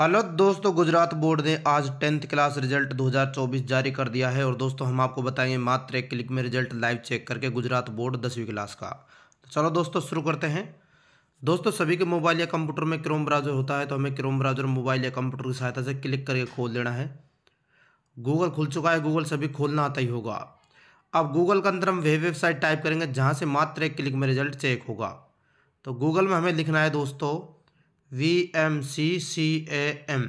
hello दोस्तों Gujarat board ने आज टेंथ क्लास रिजल्ट 2024 जारी कर दिया है और दोस्तों हम आपको बताएंगे मात्र एक क्लिक में रिजल्ट लाइव चेक करके गुजरात बोर्ड दसवीं क्लास का तो चलो दोस्तों शुरू करते हैं दोस्तों सभी के मोबाइल या कंप्यूटर में क्रोम ब्राउजर होता है तो हमें क्रोम ब्राउजर मोबाइल या कंप्यूटर की सहायता से क्लिक करके खोल देना है गूगल खुल चुका है गूगल सभी खोलना आता ही होगा अब गूगल के अंदर हम वे वेबसाइट टाइप करेंगे जहाँ से मात्र एक क्लिक में रिजल्ट चेक होगा तो गूगल में हमें लिखना है दोस्तों V M C C A M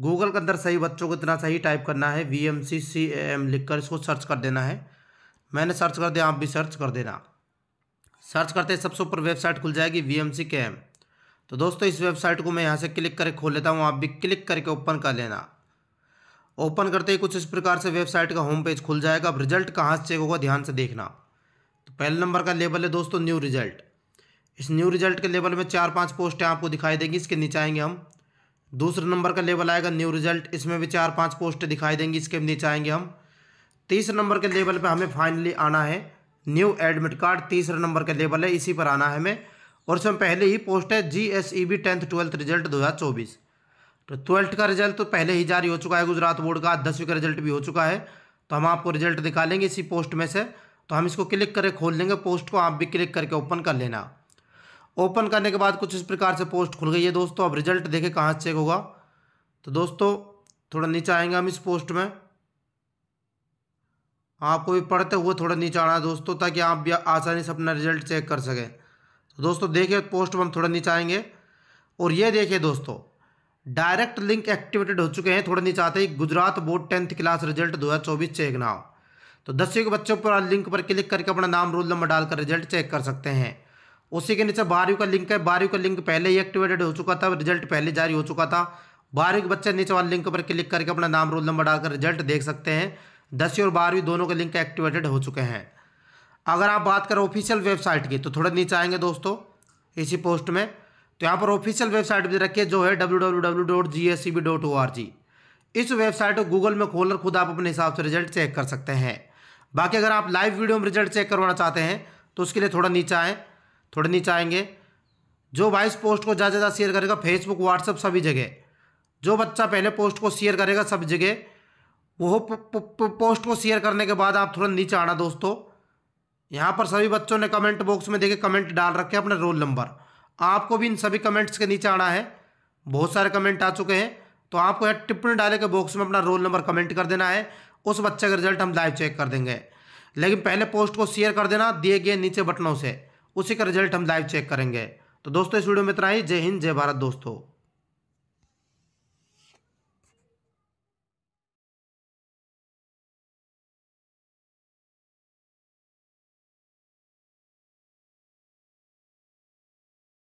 Google के अंदर सही बच्चों को इतना सही टाइप करना है V M C C A M लिख कर इसको सर्च कर देना है मैंने सर्च कर दिया आप भी सर्च कर देना सर्च करते सबसे ऊपर वेबसाइट खुल जाएगी वी एम सी के एम तो दोस्तों इस वेबसाइट को मैं यहाँ से क्लिक करके खोल लेता हूँ आप भी क्लिक करके ओपन कर लेना ओपन करते ही कुछ इस प्रकार से वेबसाइट का होम पेज खुल जाएगा अब रिजल्ट कहाँ से चेक होगा ध्यान से देखना तो पहले नंबर का लेबल है दोस्तों न्यू रिजल्ट इस न्यू रिजल्ट के लेवल में चार पांच पोस्टें आपको दिखाई देंगी इसके नीचे आएंगे हम दूसरे नंबर का लेवल आएगा न्यू रिजल्ट इसमें भी चार पांच पोस्ट दिखाई देंगी इसके नीचे आएंगे हम तीसरे नंबर के लेवल पे हमें फाइनली आना है न्यू एडमिट कार्ड तीसरे नंबर का लेवल है इसी पर आना है हमें और इसमें पहले ही पोस्ट है G S E B tenth twelfth result दो हज़ार चौबीस तो ट्वेल्थ का रिजल्ट तो पहले ही जारी हो चुका है गुजरात बोर्ड का दसवीं का रिजल्ट भी हो चुका है तो हम आपको रिजल्ट दिखा लेंगे इसी पोस्ट में से तो हम इसको क्लिक करके खोल लेंगे पोस्ट को आप भी क्लिक करके ओपन कर लेना ओपन करने के बाद कुछ इस प्रकार से पोस्ट खुल गई है दोस्तों अब रिजल्ट देखें कहाँ से चेक होगा तो दोस्तों थोड़ा नीचे आएंगे हम इस पोस्ट में आपको भी पढ़ते हुए थोड़ा नीचे आना है दोस्तों ताकि आप भी आसानी से अपना रिजल्ट चेक कर सकें तो दोस्तों देखिए पोस्ट में हम थोड़ा नीचे आएंगे और ये देखिए दोस्तों डायरेक्ट लिंक एक्टिवेटेड हो चुके हैं थोड़ा नीचे आते ही Gujarat board tenth class result चौबीस चेक नाव तो दसवीं के बच्चों पर लिंक पर क्लिक करके अपना नाम रोल नंबर डालकर रिजल्ट चेक कर सकते हैं उसी के नीचे बारहवीं का लिंक है बारहवीं का लिंक पहले ही एक्टिवेटेड हो चुका था रिजल्ट पहले जारी हो चुका था बारहवीं के बच्चे नीचे वाले लिंक पर क्लिक करके अपना नाम रोल नंबर डालकर रिजल्ट देख सकते हैं दसवीं और बारहवीं दोनों के लिंक एक्टिवेटेड हो चुके हैं अगर आप बात करें ऑफिशियल वेबसाइट की तो थोड़ा नीचे आएंगे दोस्तों इसी पोस्ट में तो यहाँ पर ऑफिशियल वेबसाइट भी रखिए जो है डब्ल्यू इस वेबसाइट को गूगल में खोलकर खुद आप अपने हिसाब से रिजल्ट चेक कर सकते हैं बाकी अगर आप लाइव वीडियो में रिजल्ट चेक करवाना चाहते हैं तो उसके लिए थोड़ा नीचे आएँ थोड़े नीचे आएंगे जो भाई इस पोस्ट को ज़्यादा ज़्यादा शेयर करेगा फेसबुक व्हाट्सअप सभी जगह जो बच्चा पहले पोस्ट को शेयर करेगा सब जगह वो पोस्ट को शेयर करने के बाद आप थोड़ा नीचे आना दोस्तों यहाँ पर सभी बच्चों ने कमेंट बॉक्स में देखे कमेंट डाल रखे अपने रोल नंबर आपको भी इन सभी कमेंट्स के नीचे आना है बहुत सारे कमेंट आ चुके हैं तो आपको यहाँ टिप्पणी डाले के बॉक्स में अपना रोल नंबर कमेंट कर देना है उस बच्चे का रिजल्ट हम लाइव चेक कर देंगे लेकिन पहले पोस्ट को शेयर कर देना दिए गए नीचे बटनों से उसी का रिजल्ट हम लाइव चेक करेंगे तो दोस्तों इस वीडियो में इतना ही जय हिंद जय भारत दोस्तों